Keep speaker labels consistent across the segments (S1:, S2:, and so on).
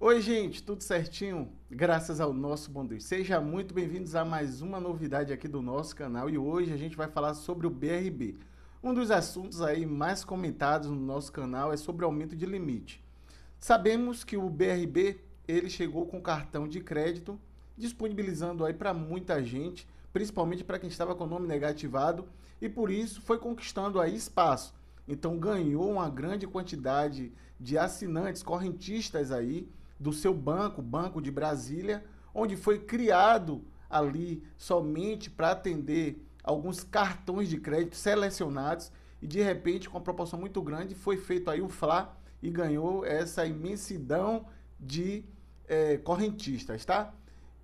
S1: Oi, gente, tudo certinho? Graças ao nosso bom Deus. Sejam muito bem-vindos a mais uma novidade aqui do nosso canal e hoje a gente vai falar sobre o BRB. Um dos assuntos aí mais comentados no nosso canal é sobre aumento de limite. Sabemos que o BRB, ele chegou com cartão de crédito, disponibilizando aí para muita gente, principalmente para quem estava com o nome negativado, e por isso foi conquistando aí espaço. Então ganhou uma grande quantidade de assinantes, correntistas aí, do seu banco, Banco de Brasília, onde foi criado ali somente para atender alguns cartões de crédito selecionados e de repente com uma proporção muito grande foi feito aí o FLA e ganhou essa imensidão de é, correntistas, tá?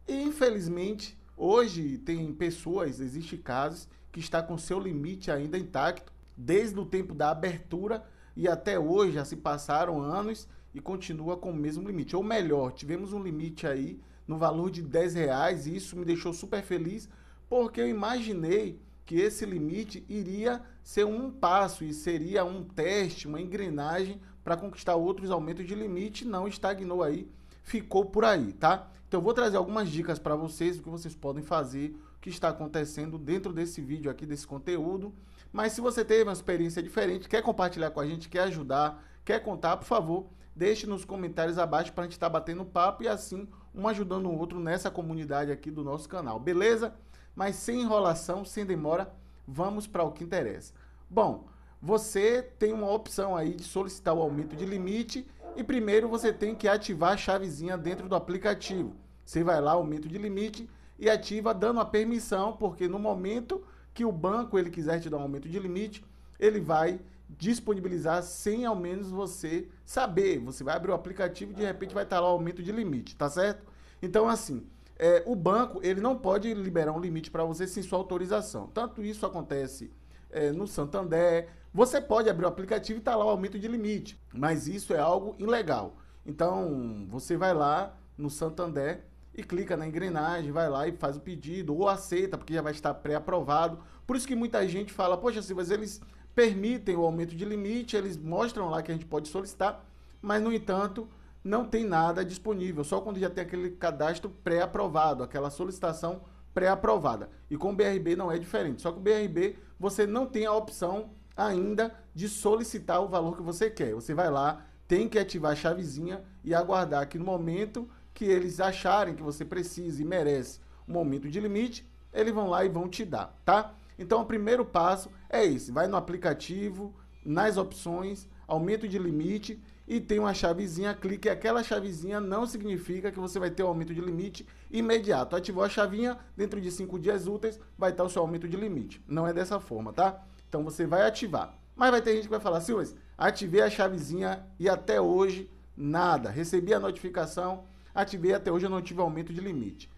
S1: E, infelizmente hoje tem pessoas, existe casos que está com seu limite ainda intacto desde o tempo da abertura e até hoje já se passaram anos e continua com o mesmo limite. Ou melhor, tivemos um limite aí no valor de 10 reais e isso me deixou super feliz porque eu imaginei que esse limite iria ser um passo e seria um teste, uma engrenagem para conquistar outros aumentos de limite, não estagnou aí, ficou por aí, tá? Então eu vou trazer algumas dicas para vocês que vocês podem fazer, o que está acontecendo dentro desse vídeo aqui, desse conteúdo. Mas se você teve uma experiência diferente, quer compartilhar com a gente, quer ajudar, quer contar, por favor, Deixe nos comentários abaixo para a gente estar tá batendo papo e assim um ajudando o outro nessa comunidade aqui do nosso canal, beleza? Mas sem enrolação, sem demora, vamos para o que interessa. Bom, você tem uma opção aí de solicitar o aumento de limite e primeiro você tem que ativar a chavezinha dentro do aplicativo. Você vai lá, aumento de limite e ativa dando a permissão, porque no momento que o banco ele quiser te dar um aumento de limite, ele vai disponibilizar sem ao menos você saber. Você vai abrir o aplicativo e de repente vai estar lá o aumento de limite, tá certo? Então, assim, é, o banco ele não pode liberar um limite para você sem sua autorização. Tanto isso acontece é, no Santander. Você pode abrir o aplicativo e está lá o aumento de limite, mas isso é algo ilegal. Então, você vai lá no Santander e clica na engrenagem, vai lá e faz o pedido, ou aceita, porque já vai estar pré-aprovado. Por isso que muita gente fala, poxa, Silvas, eles permitem o aumento de limite, eles mostram lá que a gente pode solicitar, mas, no entanto, não tem nada disponível, só quando já tem aquele cadastro pré-aprovado, aquela solicitação pré-aprovada. E com o BRB não é diferente, só que o BRB você não tem a opção ainda de solicitar o valor que você quer. Você vai lá, tem que ativar a chavezinha e aguardar que no momento que eles acharem que você precisa e merece um aumento de limite, eles vão lá e vão te dar, tá? Então, o primeiro passo é esse: vai no aplicativo, nas opções, aumento de limite e tem uma chavezinha, clique. Aquela chavezinha não significa que você vai ter o um aumento de limite imediato. Ativou a chavinha, dentro de 5 dias úteis vai estar o seu aumento de limite. Não é dessa forma, tá? Então você vai ativar. Mas vai ter gente que vai falar, Silvas, ativei a chavezinha e até hoje nada. Recebi a notificação, ativei até hoje eu não tive aumento de limite.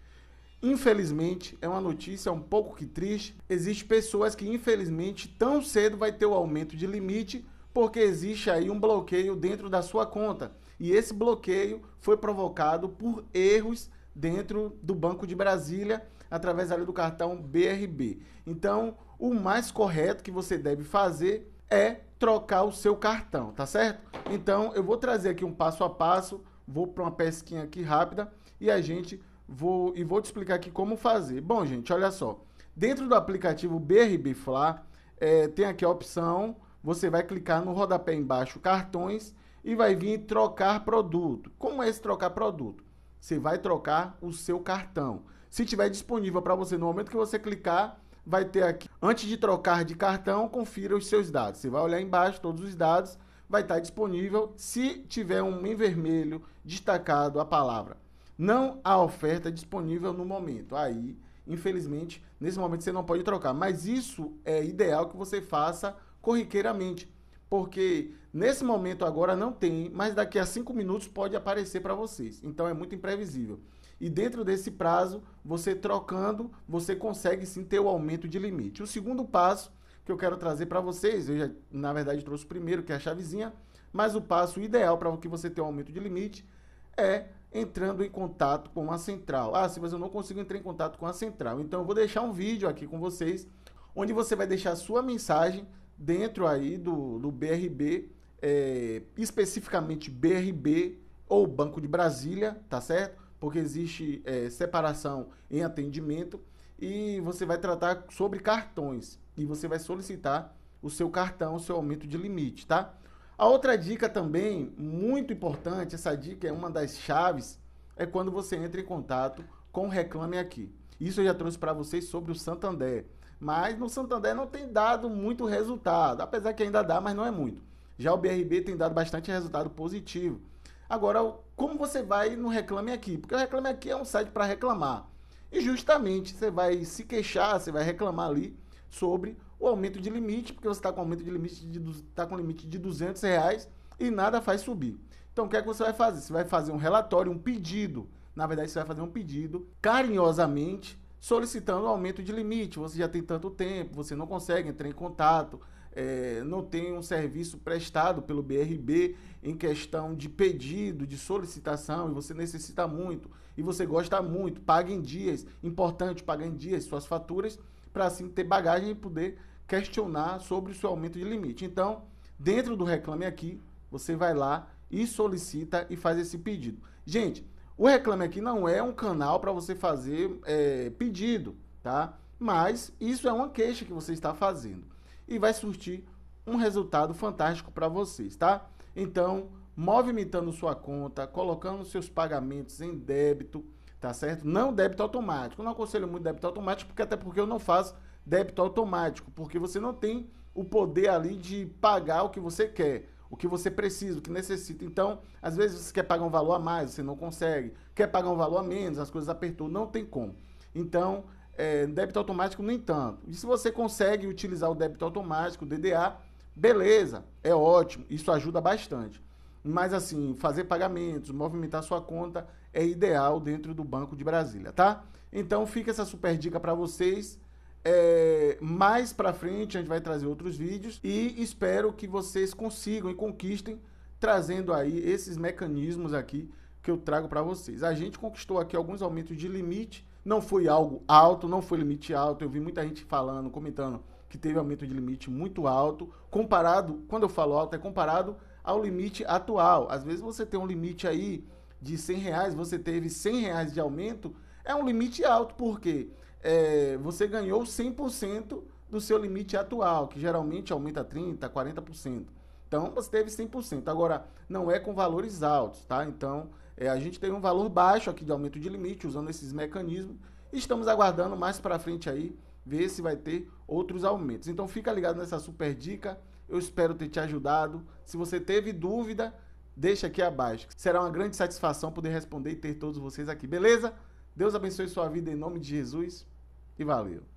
S1: Infelizmente, é uma notícia um pouco que triste. Existem pessoas que infelizmente tão cedo vai ter o aumento de limite porque existe aí um bloqueio dentro da sua conta. E esse bloqueio foi provocado por erros dentro do Banco de Brasília através ali do cartão BRB. Então, o mais correto que você deve fazer é trocar o seu cartão, tá certo? Então, eu vou trazer aqui um passo a passo, vou para uma pesquinha aqui rápida e a gente Vou, e vou te explicar aqui como fazer. Bom, gente, olha só. Dentro do aplicativo BRB Fla, é, tem aqui a opção, você vai clicar no rodapé embaixo, cartões, e vai vir trocar produto. Como é esse trocar produto? Você vai trocar o seu cartão. Se tiver disponível para você no momento que você clicar, vai ter aqui, antes de trocar de cartão, confira os seus dados. Você vai olhar embaixo todos os dados, vai estar tá disponível. Se tiver um em vermelho destacado a palavra não há oferta disponível no momento. Aí, infelizmente, nesse momento você não pode trocar. Mas isso é ideal que você faça corriqueiramente. Porque nesse momento agora não tem, mas daqui a cinco minutos pode aparecer para vocês. Então é muito imprevisível. E dentro desse prazo, você trocando, você consegue sim ter o aumento de limite. O segundo passo que eu quero trazer para vocês, eu já, na verdade, trouxe o primeiro, que é a chavezinha, mas o passo ideal para que você tenha um aumento de limite é entrando em contato com a central. Ah, sim, mas eu não consigo entrar em contato com a central. Então eu vou deixar um vídeo aqui com vocês, onde você vai deixar sua mensagem dentro aí do, do BRB, é, especificamente BRB ou Banco de Brasília, tá certo? Porque existe é, separação em atendimento e você vai tratar sobre cartões e você vai solicitar o seu cartão, o seu aumento de limite, tá? A outra dica também, muito importante, essa dica é uma das chaves, é quando você entra em contato com o Reclame Aqui. Isso eu já trouxe para vocês sobre o Santander. Mas no Santander não tem dado muito resultado, apesar que ainda dá, mas não é muito. Já o BRB tem dado bastante resultado positivo. Agora, como você vai no Reclame Aqui? Porque o Reclame Aqui é um site para reclamar. E justamente você vai se queixar, você vai reclamar ali sobre o aumento de limite, porque você está com aumento de limite de tá com limite de 200 reais e nada faz subir. Então o que é que você vai fazer? Você vai fazer um relatório, um pedido. Na verdade, você vai fazer um pedido carinhosamente solicitando um aumento de limite. Você já tem tanto tempo, você não consegue entrar em contato, é, não tem um serviço prestado pelo BRB em questão de pedido, de solicitação, e você necessita muito, e você gosta muito, paga em dias, importante pagar em dias suas faturas para assim ter bagagem e poder questionar sobre o seu aumento de limite. Então, dentro do Reclame Aqui, você vai lá e solicita e faz esse pedido. Gente, o Reclame Aqui não é um canal para você fazer é, pedido, tá? Mas isso é uma queixa que você está fazendo e vai surtir um resultado fantástico para vocês, tá? Então, movimentando sua conta, colocando seus pagamentos em débito, tá certo? Não débito automático. Não aconselho muito débito automático, porque até porque eu não faço débito automático, porque você não tem o poder ali de pagar o que você quer, o que você precisa, o que necessita. Então, às vezes você quer pagar um valor a mais, você não consegue. Quer pagar um valor a menos, as coisas apertou, não tem como. Então, é, débito automático nem tanto. E se você consegue utilizar o débito automático, o DDA, beleza, é ótimo, isso ajuda bastante. Mas assim, fazer pagamentos, movimentar sua conta é ideal dentro do Banco de Brasília, tá? Então fica essa super dica para vocês. É, mais para frente a gente vai trazer outros vídeos e espero que vocês consigam e conquistem trazendo aí esses mecanismos aqui que eu trago para vocês. A gente conquistou aqui alguns aumentos de limite, não foi algo alto, não foi limite alto. Eu vi muita gente falando, comentando que teve aumento de limite muito alto, comparado, quando eu falo alto, é comparado ao limite atual. Às vezes você tem um limite aí de 100 reais, você teve 100 reais de aumento, é um limite alto, porque é, você ganhou 100% do seu limite atual, que geralmente aumenta 30%, 40%. Então, você teve 100%. Agora, não é com valores altos, tá? Então, é, a gente teve um valor baixo aqui de aumento de limite, usando esses mecanismos. Estamos aguardando mais para frente aí, ver se vai ter outros aumentos. Então, fica ligado nessa super dica. Eu espero ter te ajudado. Se você teve dúvida, deixa aqui abaixo. Será uma grande satisfação poder responder e ter todos vocês aqui, beleza? Deus abençoe sua vida em nome de Jesus e valeu!